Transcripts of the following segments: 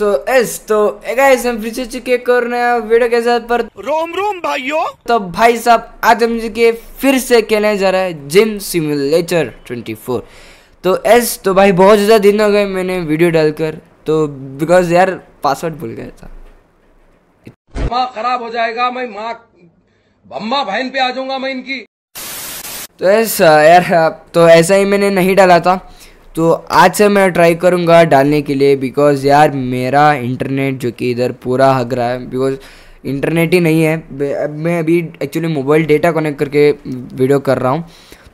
सो S तो guys हम फिर से चुके कर नया वीडियो के साथ पर रोम रोम भाइयों तो भाई साहब आज हम जी के फिर से खेलने जा रहा है जिम सिमुलेटर 24 तो एस तो भाई बहुत ज़्यादा दिन हो गए मैंने वीडियो डालकर तो बिकॉज यार पासवर्ड भूल गया था माँ खराब हो जाएगा मैं माँ बम्मा बहन पे आ जाऊंगा मैं इनकी तो ऐसा यार तो ऐसा ही मैंने नहीं डाला था तो आज से मैं ट्राई करूँगा डालने के लिए बिकॉज़ यार मेरा इंटरनेट जो कि इधर पूरा हग रहा है बिकॉज़ इंटरनेट ही नहीं है मैं अभी एक्चुअली मोबाइल डेटा कनेक्ट करके वीडियो कर रहा हूँ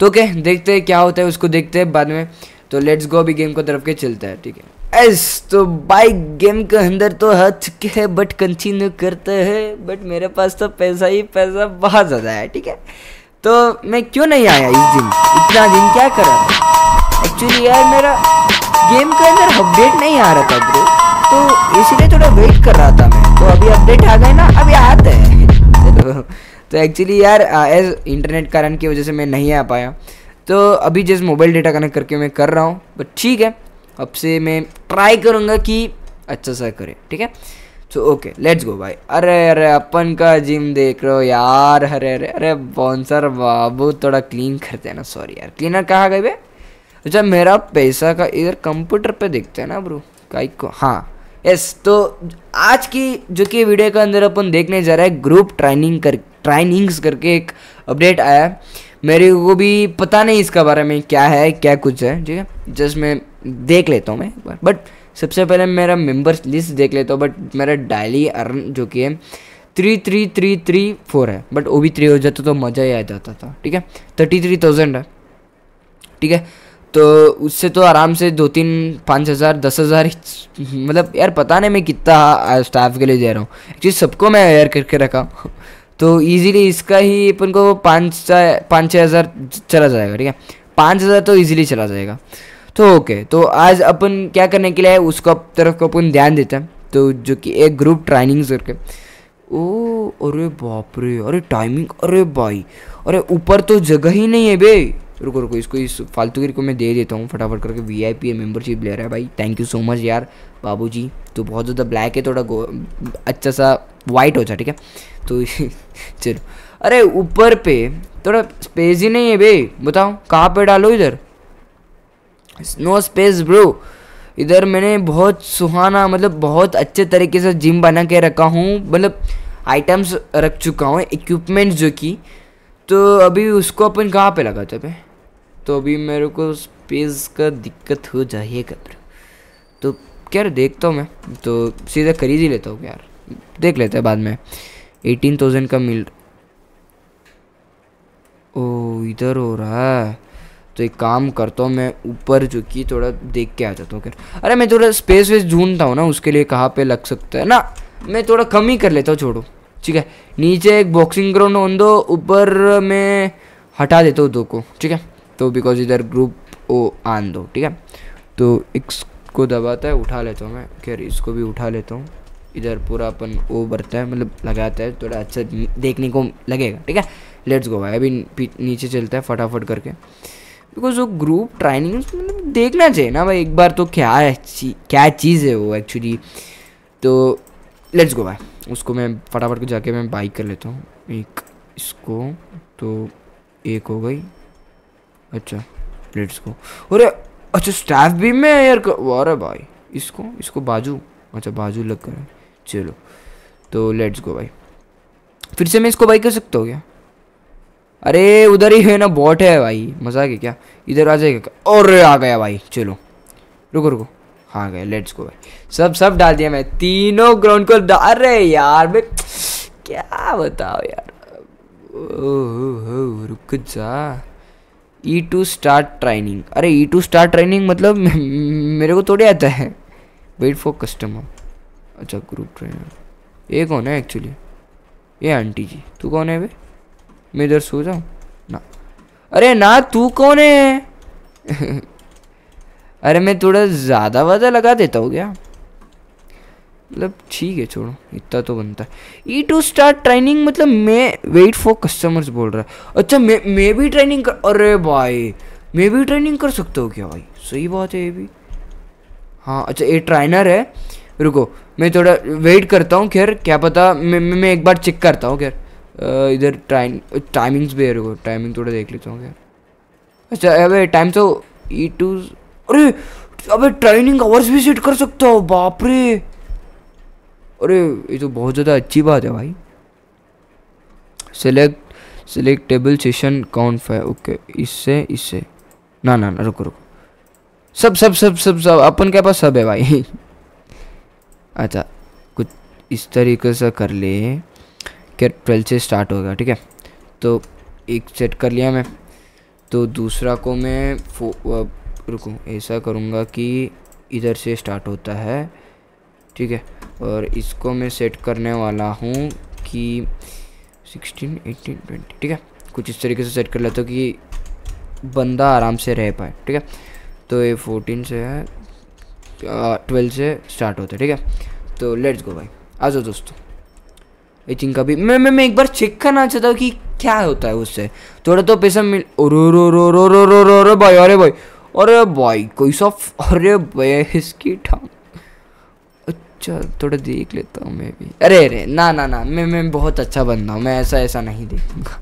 तो ओके देखते हैं क्या होता है उसको देखते हैं बाद में तो लेट्स गो अभी गेम को तरफ के चलता है ठीक है एस तो बाइक गेम के अंदर तो हथ के है बट कंटिन्यू करते हैं बट मेरे पास तो पैसा ही पैसा बहुत ज़्यादा है ठीक है तो मैं क्यों नहीं आया इस दिन इतना दिन क्या करा था एक्चुअली यार मेरा गेम के अंदर अपडेट नहीं आ रहा था ब्रो तो इसीलिए थोड़ा वेट कर रहा था मैं तो अभी अपडेट आ गए ना अभी आते हैं तो, तो एक्चुअली यार एज इंटरनेट कारण की वजह से मैं नहीं आ पाया तो अभी जस्ट मोबाइल डेटा कनेक्ट करके मैं कर रहा हूँ बट ठीक है अब से मैं ट्राई करूँगा कि अच्छा सा करे ठीक है तो ओके लेट्स गो भाई अरे अरे अपन का जिम देख रहे हो यार अरे अरे अरे बॉन्सर बाबू थोड़ा क्लीन करते हैं ना सॉरी यार क्लीनर कहाँ गए भाई तो जब मेरा पैसा का इधर कंप्यूटर पे देखते हैं ना ब्रो काई को हाँ यस तो आज की जो कि वीडियो के अंदर अपन देखने जा रहा है ग्रुप ट्रेनिंग कर ट्रेनिंग्स करके एक अपडेट आया है मेरे को भी पता नहीं इसका बारे में क्या है क्या कुछ है ठीक है जस्ट मैं देख लेता हूँ मैं एक बार बट सबसे पहले मेरा मेंबर्स लिस्ट देख लेता हूँ बट मेरा डायली अर्न जो कि है three three three three four है बट वो भी थ्री हो जाता तो मज़ा ही आ जाता था ठीक है थर्टी थ्री थाउजेंड है ठीक है तो उससे तो आराम से दो तीन पाँच हज़ार दस हज़ार मतलब यार पता नहीं मैं कितना स्टाफ के लिए दे रहा हूँ एक्चुअली सबको मैं एयर करके रखा तो इजीली इसका ही अपन को पाँच पाँच छः हज़ार चला जाएगा ठीक है पाँच हज़ार तो इजीली चला जाएगा तो ओके तो आज अपन क्या करने के लिए उसको तरफ को अपन ध्यान देते हैं तो जो कि एक ग्रुप ट्रेनिंग्स करके ओ अरे बाप रे अरे टाइमिंग अरे भाई अरे ऊपर तो जगह ही नहीं है बे रुको रुको इसको इस फालतू की को मैं दे देता हूँ फटाफट करके वी आई पी मेम्बरशिप ले रहा है भाई थैंक यू सो मच यार बाबू जी तो बहुत ज़्यादा ब्लैक है थोड़ा अच्छा सा वाइट हो जाए ठीक है तो चलो अरे ऊपर पे थोड़ा स्पेस ही नहीं है भाई बताओ कहाँ पे डालो इधर नो स्पेस ब्रो इधर मैंने बहुत सुहाना मतलब बहुत अच्छे तरीके से जिम बना के रखा हूँ मतलब आइटम्स रख चुका हूँ इक्विपमेंट्स जो कि तो अभी उसको अपन कहाँ पे लगाते हैं तो अभी मेरे को स्पेस का दिक्कत हो जाएगा ब्रो तो क्या देखता हूँ मैं तो सीधा खरीद ही लेता हूँ यार देख लेते हैं बाद में एटीन थाउजेंड का मिल ओ इधर हो रहा है तो एक काम करता हूँ मैं ऊपर जो कि थोड़ा देख के आ जाता हूँ खैर अरे मैं थोड़ा स्पेस वेस ढूंढता हूँ ना उसके लिए कहाँ पे लग सकता है ना मैं थोड़ा कम ही कर लेता हूँ छोड़ो ठीक है नीचे एक बॉक्सिंग ग्राउंड ऑन दो ऊपर मैं हटा देता हूँ दो को ठीक है तो बिकॉज इधर ग्रुप ओ आन दो ठीक है तो इसको दबाता है उठा लेता हूँ मैं खैर इसको भी उठा लेता हूँ इधर पूरा अपन ओ बरता है मतलब लगाता है थोड़ा अच्छा देखने को लगेगा ठीक है लेट्स गो भाई अभी नीचे चलता है फटाफट करके बिकॉज वो ग्रुप ट्रेनिंग मतलब देखना चाहिए ना भाई एक बार तो क्या है ची, क्या चीज़ है वो एक्चुअली तो लेट्स गो भाई उसको मैं फटाफट को जाके मैं बाइक कर लेता हूँ एक इसको तो एक हो गई अच्छा लेट्स गो अरे अच्छा स्टाफ भी में है यार अरे भाई इसको इसको बाजू अच्छा बाजू लग कर चलो तो लेट्स गो भाई फिर से मैं इसको बाई कर सकता हूँ क्या अरे उधर ही है ना बॉट है भाई मज़ा आ गया क्या इधर आ जाएगा और आ गया भाई चलो रुको रुको हाँ गए लेट्स गो भाई सब सब डाल दिया मैं तीनों ग्राउंड को डाल रहे यार मैं क्या बताओ यार ओ, ओ, ओ, ओ, रुक जा ई टू स्टार्ट ट्रेनिंग अरे ई टू स्टार्ट ट्रेनिंग मतलब मेरे को थोड़ी आता है वेट फॉर कस्टमर अच्छा ग्रुप ट्रेनर ये कौन है एक्चुअली ये आंटी जी तू कौन है वे मैं इधर सो जाऊँ ना अरे ना तू कौन है अरे मैं थोड़ा ज़्यादा वादा लगा देता हूँ क्या मतलब ठीक है छोड़ो इतना तो बनता है ई टू स्टार्ट ट्रेनिंग मतलब मैं वेट फॉर कस्टमर्स बोल रहा है अच्छा मैं मैं भी ट्रेनिंग कर अरे भाई मैं भी ट्रेनिंग कर सकता हूँ क्या भाई सही बात है ये भी हाँ अच्छा ये ट्रेनर है रुको मैं थोड़ा वेट करता हूँ खैर क्या पता मैं मैं एक बार चेक करता हूँ खैर इधर ट्राइन टाइमिंग्स भी है रुको टाइमिंग थोड़ा देख लेता हूँ खैर अच्छा अबे टाइम तो ई e टू अरे अबे ट्रेनिंग आवर्स भी सेट कर सकता हो बाप रे अरे ये तो बहुत ज़्यादा अच्छी बात है भाई select select table session count five okay इससे इससे ना ना ना रुको रुको सब सब सब सब सब अपन के पास सब है भाई अच्छा कुछ इस तरीके से कर ले क्या ट्वेल्थ से स्टार्ट होगा ठीक है तो एक सेट कर लिया मैं तो दूसरा को मैं फो रुको ऐसा करूँगा कि इधर से स्टार्ट होता है ठीक है और इसको मैं सेट करने वाला हूँ कि 16, 18, 20 ठीक है कुछ इस तरीके से सेट कर लेता हूँ कि बंदा आराम से रह पाए ठीक है तो ये 14 से है ट्वेल्व से स्टार्ट होता है ठीक है तो लेट्स गो भाई आ जाओ दोस्तों आई थिंक अभी मैं मैं मैं एक बार चेक करना चाहता हूँ कि क्या होता है उससे थोड़ा तो पैसा मिल रो रो रो रो रो रो रो भाई अरे भाई अरे भाई कोई कैसा अरे भाई इसकी ठाक चल अच्छा, थोड़ा देख लेता हूँ मैं भी अरे अरे ना ना ना मैं मैं बहुत अच्छा बंदा हूँ मैं ऐसा ऐसा नहीं देखूँगा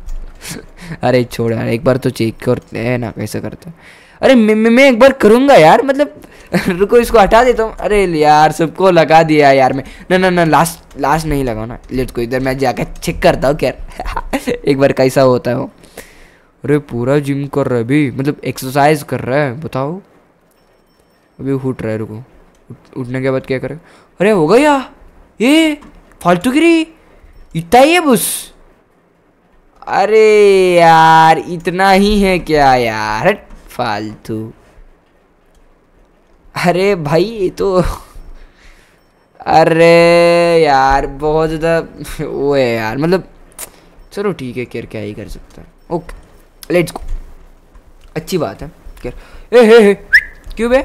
अरे छोड़ यार एक बार तो चेक करते हैं ना कैसे करते हैं अरे मैं मैं एक बार करूँगा यार मतलब रुको इसको हटा देता हूँ अरे यार सबको लगा दिया यार मैं ना ना ना लास्ट लास्ट नहीं ना लेट को इधर मैं जाकर चेक करता हूँ यार एक बार कैसा होता है वो अरे पूरा जिम कर रहा है अभी मतलब एक्सरसाइज कर रहा है बताओ अभी उठ रहा है रुको उठने के बाद क्या करेगा अरे हो गया ये फालतू गिरी इतना ही है बस अरे यार इतना ही है क्या यार फालतू अरे भाई ये तो अरे यार बहुत ज़्यादा वो है यार मतलब चलो ठीक है केयर क्या ही कर सकता है ओके लेट्स गो अच्छी बात है केयर ए हे हे क्यों बे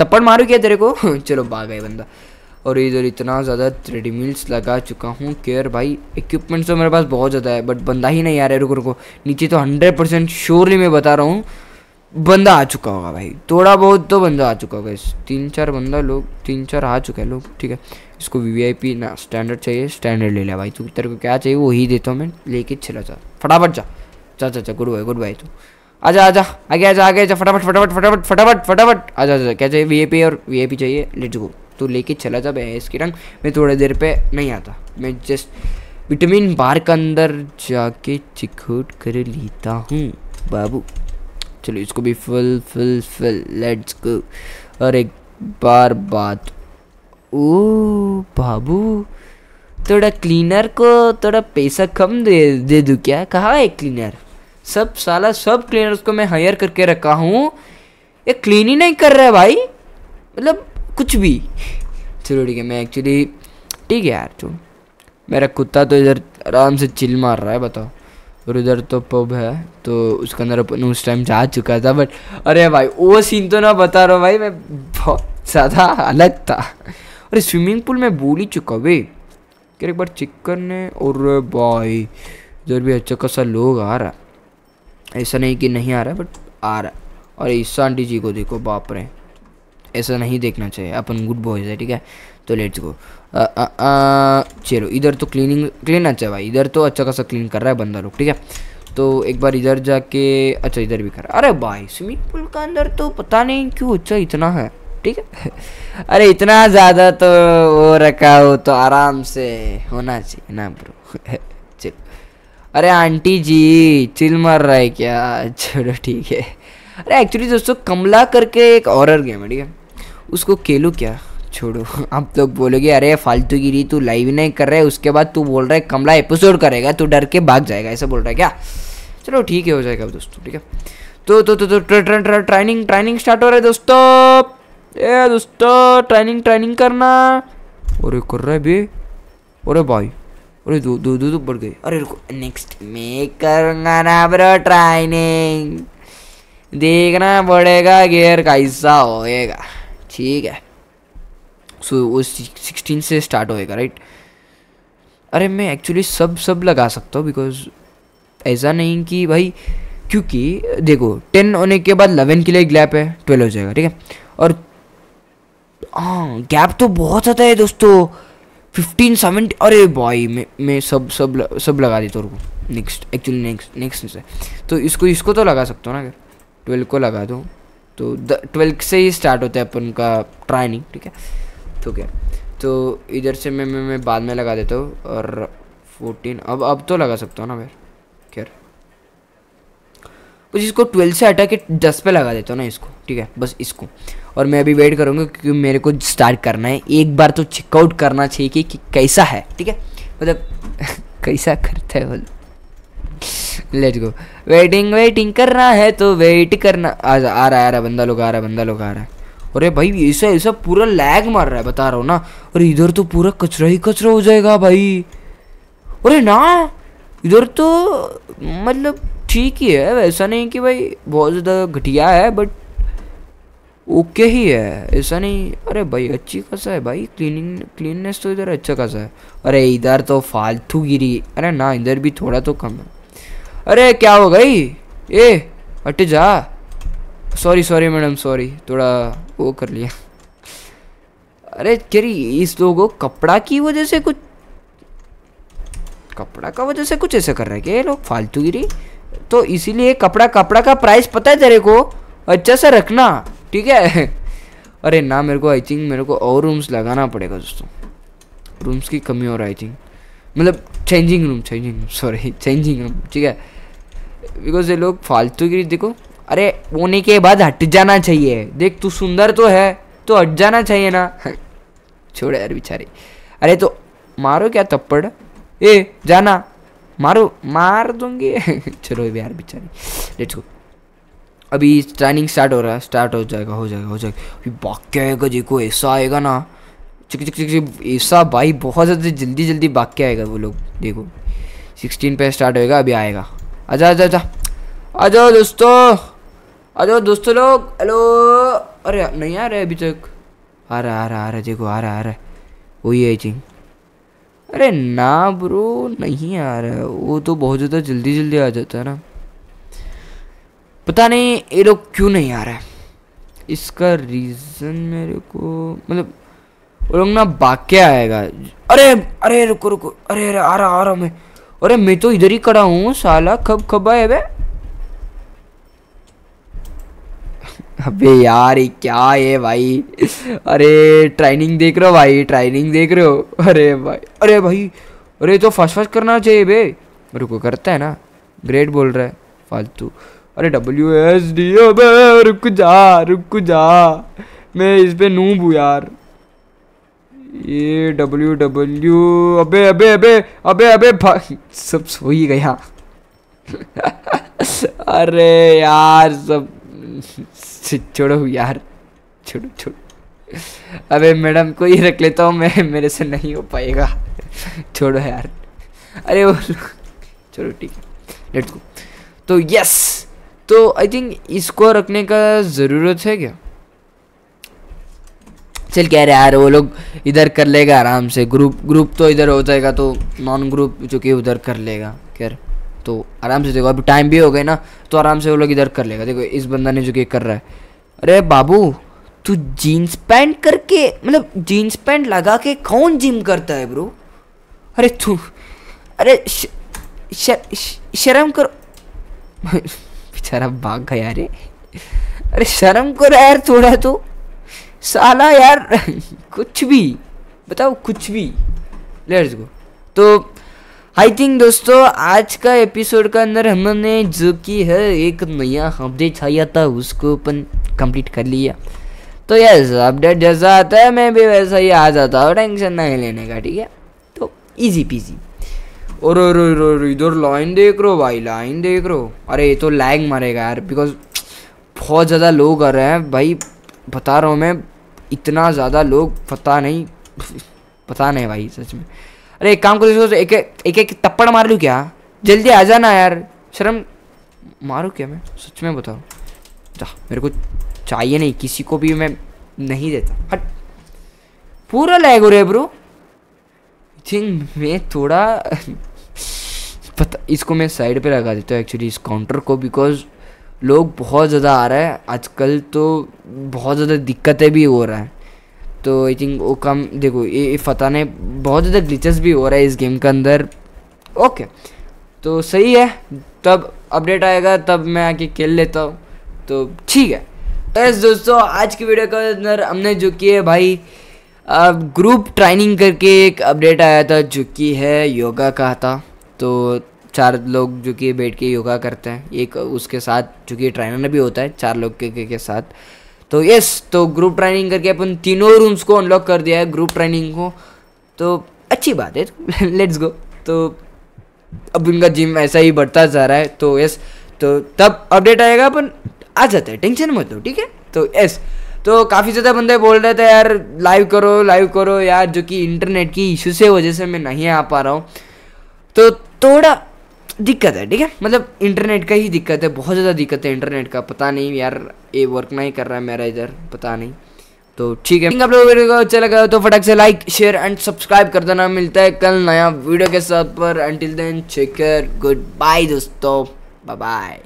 थप्पड़ मारू क्या तेरे को चलो भाग गए बंदा और इधर इतना ज़्यादा ट्रेडमिल्स लगा चुका हूँ केयर भाई इक्विपमेंट्स तो मेरे पास बहुत ज़्यादा है बट बंदा ही नहीं आ रहा है रुको रुको नीचे तो हंड्रेड परसेंट श्योरली मैं बता रहा हूँ बंदा आ चुका होगा भाई थोड़ा बहुत तो बंदा आ चुका होगा तीन चार बंदा लोग तीन चार आ चुके हैं लोग ठीक है इसको वी वी आई पी ना स्टैंडर्ड चाहिए स्टैंडर्ड ले लिया भाई तू तेरे को क्या चाहिए वही देता हूँ मैं लेके चला जा फटाफट जा जा जा गुड बाय गुड बाय तू आजा आजा आगे आजा आगे आजा फटाफट फटाफट फटाफट फटाफट फटाफट आजा आजा क्या चाहिए वीएपी और वीएपी चाहिए लेट्स गो तो लेके चला जा मैं इसकी रंग मैं थोड़ी देर पे नहीं आता मैं जस्ट विटामिन बार के अंदर जाके चिखोट कर लेता हूँ बाबू चलो इसको भी full full full let's go और एक बार बात ओ बाबू थोड़ा क्लीनर को थोड़ा पैसा कम दे दे दूँ क्या कहाँ है क्लीनर सब साला सब क्लीनर्स को मैं हायर करके रखा हूँ ये क्लीन ही नहीं कर रहा है भाई मतलब कुछ भी चलो ठीक है मैं एक्चुअली ठीक है यार चलो मेरा कुत्ता तो इधर आराम से चिल मार रहा है बताओ और उधर तो पब है तो उसके अंदर अपन उस टाइम जा चुका था बट अरे भाई वो सीन तो ना बता रहा भाई मैं बहुत ज़्यादा अलग था अरे स्विमिंग पूल में बोल ही चुका वे एक बार चिक्कन करने और भाई इधर भी अच्छा खासा लोग आ रहा ऐसा नहीं कि नहीं आ रहा है बट आ रहा है और ईशा आंटी जी को देखो बाप रे ऐसा नहीं देखना चाहिए अपन गुड बॉयज़ है ठीक है तो लेट्स गो चलो इधर तो क्लीनिंग क्लीन अच्छा भाई इधर तो अच्छा खासा क्लीन कर रहा है बंदा लोग ठीक है तो एक बार इधर जाके अच्छा इधर भी कर अरे भाई स्विमिंग पूल का अंदर तो पता नहीं क्यों अच्छा इतना है ठीक है अरे इतना ज़्यादा तो वो रखा हो तो आराम से होना चाहिए ना ब्रो चलो अरे आंटी जी चिल मर रहा है क्या चलो ठीक है अरे एक्चुअली दोस्तों कमला करके एक और गेम है ठीक है उसको खेलूँ क्या छोड़ो आप लोग बोलोगे अरे फालतू गिरी तू लाइव नहीं कर रहे है उसके बाद तू बोल रहा है कमला एपिसोड करेगा तू डर के भाग जाएगा ऐसा बोल रहा है क्या चलो ठीक है हो जाएगा दोस्तों ठीक है तो तो तो, तो ट्रेनिंग ट्रेनिंग स्टार्ट हो रहा है दोस्तों ए दोस्तों ट्रेनिंग ट्रेनिंग करना अरे कर रहा है अरे भाई अरे दो दो दो, दो तो बढ़ गई अरे रुको नेक्स्ट मैं करूँगा ना ब्रो ट्राइनिंग देखना पड़ेगा गेयर कैसा होएगा ठीक है सो so, वो सिक्सटीन से स्टार्ट होएगा राइट अरे मैं एक्चुअली सब सब लगा सकता हूँ बिकॉज ऐसा नहीं कि भाई क्योंकि देखो टेन होने के बाद इलेवन के लिए गैप है ट्वेल्व हो जाएगा ठीक है और हाँ गैप तो बहुत ज़्यादा है दोस्तों फिफ्टीन सेवेंटी अरे बॉय मैं मैं सब सब सब लगा दी हूँ को नेक्स्ट एक्चुअली नेक्स्ट नेक्स्ट से तो इसको इसको तो लगा सकते हो ना अगर ट्वेल्व को लगा दो तो ट्वेल्व से ही स्टार्ट होता है अपन का ट्राइनिंग ठीक है तो क्या तो इधर से मैं मैं, मैं बाद में लगा देता हूँ और फोर्टीन अब अब तो लगा सकता हूँ ना मैं खैर बस इसको ट्वेल्व से हटा के दस पे लगा देता हूँ ना इसको ठीक है बस इसको और मैं अभी वेट करूँगा क्योंकि मेरे को स्टार्ट करना है एक बार तो चेकआउट करना चाहिए कि, कि कैसा है ठीक है मतलब कैसा करता है बोलो लेट्स गो वेटिंग वेटिंग करना है तो वेट करना आ रहा आ रहा है बंदा लोग आ रहा है बंदा लोग आ रहा है अरे भाई ऐसा ऐसा पूरा लैग मार रहा है बता रहा हूँ ना और इधर तो पूरा कचरा ही कचरा हो जाएगा भाई अरे ना इधर तो मतलब ठीक ही है वैसा नहीं कि भाई बहुत ज़्यादा घटिया है बट ओके ही है ऐसा नहीं अरे भाई अच्छी खासा है भाई क्लीनिंग क्लीननेस तो इधर अच्छा खासा है अरे इधर तो फालतू गिरी अरे ना इधर भी थोड़ा तो कम है अरे क्या हो गई ए हट जा सॉरी सॉरी मैडम सॉरी थोड़ा वो कर लिया अरे तेरी इस लोगों कपड़ा की वजह से कुछ कपड़ा का वजह से कुछ ऐसा कर रहे हैं क्या ये लोग फालतू गिरी तो इसीलिए कपड़ा कपड़ा का प्राइस पता है तेरे को अच्छा से रखना ठीक है अरे ना मेरे को आई थिंक मेरे को और रूम्स लगाना पड़ेगा दोस्तों रूम्स की कमी और आई थिंक मतलब changing room changing room sorry changing room ठीक है बिकॉज ये लोग फालतू की देखो अरे होने के बाद हट जाना चाहिए देख तू सुंदर तो है तो हट जाना चाहिए ना छोड़ यार बेचारे अरे तो मारो क्या थप्पड़ ए जाना मारो मार दूंगे चलो यार बेचारी लेट्स गो अभी ट्रेनिंग स्टार्ट हो रहा है स्टार्ट हो जाएगा हो जाएगा हो जाएगा अभी वाक्य आएगा जी को ऐसा आएगा ना चिक चिक चिक ऐसा भाई बहुत ज़्यादा जल्दी जल्दी वाक्य आएगा वो लोग देखो सिक्सटीन पे स्टार्ट होएगा अभी आएगा आजा आजा आजा आ जाओ दोस्तों आ जाओ दोस्तों लोग हेलो अरे नहीं आ रहे अभी तक आ रहा आ रहा आ रहा देखो आ रहा आ रहा वही है आई थिंक अरे ना ब्रो नहीं आ रहा है वो तो बहुत ज़्यादा जल्दी जल्दी आ जाता है ना पता नहीं ये लोग क्यों नहीं आ रहा है इसका रीज़न मेरे को मतलब वो लोग ना बाक्य आएगा अरे अरे रुको रुको अरे अरे आ रहा आ रहा मैं अरे मैं तो इधर ही खड़ा हूँ साला कब खब आए भाई अबे यार ये क्या है भाई अरे ट्रेनिंग देख रहे हो भाई ट्रेनिंग देख रहे हो अरे भाई अरे भाई अरे तो फर्स्ट फर्स्ट करना चाहिए बे रुको करता है ना ग्रेट बोल रहा है फालतू अरे डब्ल्यू एस डी ओ बे रुक जा रुक जा मैं इस पर नू बू यार ये डब्ल्यू डब्ल्यू अबे अबे अबे अबे अबे भाई सब सो ही गया अरे यार सब छोड़ो यार छोड़ो छोड़ो अबे मैडम को रख लेता हूँ मैं मेरे से नहीं हो पाएगा छोड़ो यार अरे वो चलो ठीक है लेट्स गो तो यस तो आई थिंक इसको रखने का ज़रूरत है क्या चल कह रहे यार वो लोग इधर कर लेगा आराम से ग्रुप ग्रुप तो इधर हो जाएगा तो नॉन ग्रुप जो कि उधर कर लेगा खैर तो आराम से देखो अभी टाइम भी हो गए ना तो आराम से वो लोग इधर कर लेगा देखो इस बंदा ने जो कि कर रहा है अरे बाबू तू जीन्स पैंट करके मतलब जीन्स पैंट लगा के कौन जिम करता है ब्रो अरे तू अरे श, श, श, शर्म करो बेचारा भाग गया रे अरे शर्म करो यार थोड़ा तो साला यार कुछ भी बताओ कुछ भी लेट्स गो तो आई थिंक दोस्तों आज का एपिसोड का अंदर हमने जो कि है एक नया अपडेट आया था उसको अपन कंप्लीट कर लिया तो यस अपडेट जैसा आता है मैं भी वैसा ही आ जाता हूँ टेंशन नहीं लेने का ठीक है तो इजी पीजी और इधर लाइन देख रो भाई लाइन देख रो अरे ये तो लैग मारेगा यार बिकॉज बहुत ज़्यादा लोग आ रहे हैं भाई बता रहा हूँ मैं इतना ज़्यादा लोग पता नहीं पता नहीं भाई सच में अरे एक काम करो एक एक एक थप्पड़ मार लूँ क्या जल्दी आ जाना यार शर्म मारूँ क्या मैं सच में बताऊँ जा मेरे को चाहिए नहीं किसी को भी मैं नहीं देता हट पूरा लैग हो रहा है ब्रो थिंक मैं थोड़ा पता इसको मैं साइड पे लगा देता हूँ एक्चुअली इस काउंटर को बिकॉज लोग बहुत ज़्यादा आ रहे हैं आजकल तो बहुत ज़्यादा दिक्कतें भी हो रहा है तो आई थिंक वो कम देखो ये फता ने बहुत ज़्यादा ग्लिचेस भी हो रहा है इस गेम के अंदर ओके तो सही है तब अपडेट आएगा तब मैं आके खेल लेता हूँ तो ठीक है बस दोस्तों आज की वीडियो के अंदर हमने जो किए भाई अब ग्रुप ट्रेनिंग करके एक अपडेट आया था जो कि है योगा का था तो चार लोग जो कि बैठ के योगा करते हैं एक उसके साथ जो कि ट्रेनर भी होता है चार लोग के, के, के साथ तो यस तो ग्रुप ट्रेनिंग करके अपन तीनों रूम्स को अनलॉक कर दिया है ग्रुप ट्रेनिंग को तो अच्छी बात है लेट्स गो तो अब उनका जिम ऐसा ही बढ़ता जा रहा है तो यस तो तब अपडेट आएगा अपन आ जाता है टेंशन मत लो ठीक है तो यस तो काफ़ी ज़्यादा बंदे बोल रहे थे यार लाइव करो लाइव करो यार जो कि इंटरनेट की इशू से वजह से मैं नहीं आ पा रहा हूँ तो थोड़ा दिक्कत है ठीक है मतलब इंटरनेट का ही दिक्कत है बहुत ज़्यादा दिक्कत है इंटरनेट का पता नहीं यार ये वर्क नहीं कर रहा है मेरा इधर पता नहीं तो ठीक है आप लोग वीडियो को अच्छा लगा तो फटाक से लाइक शेयर एंड सब्सक्राइब कर देना मिलता है कल नया वीडियो के साथ पर until then take care goodbye दोस्तों बाय बाय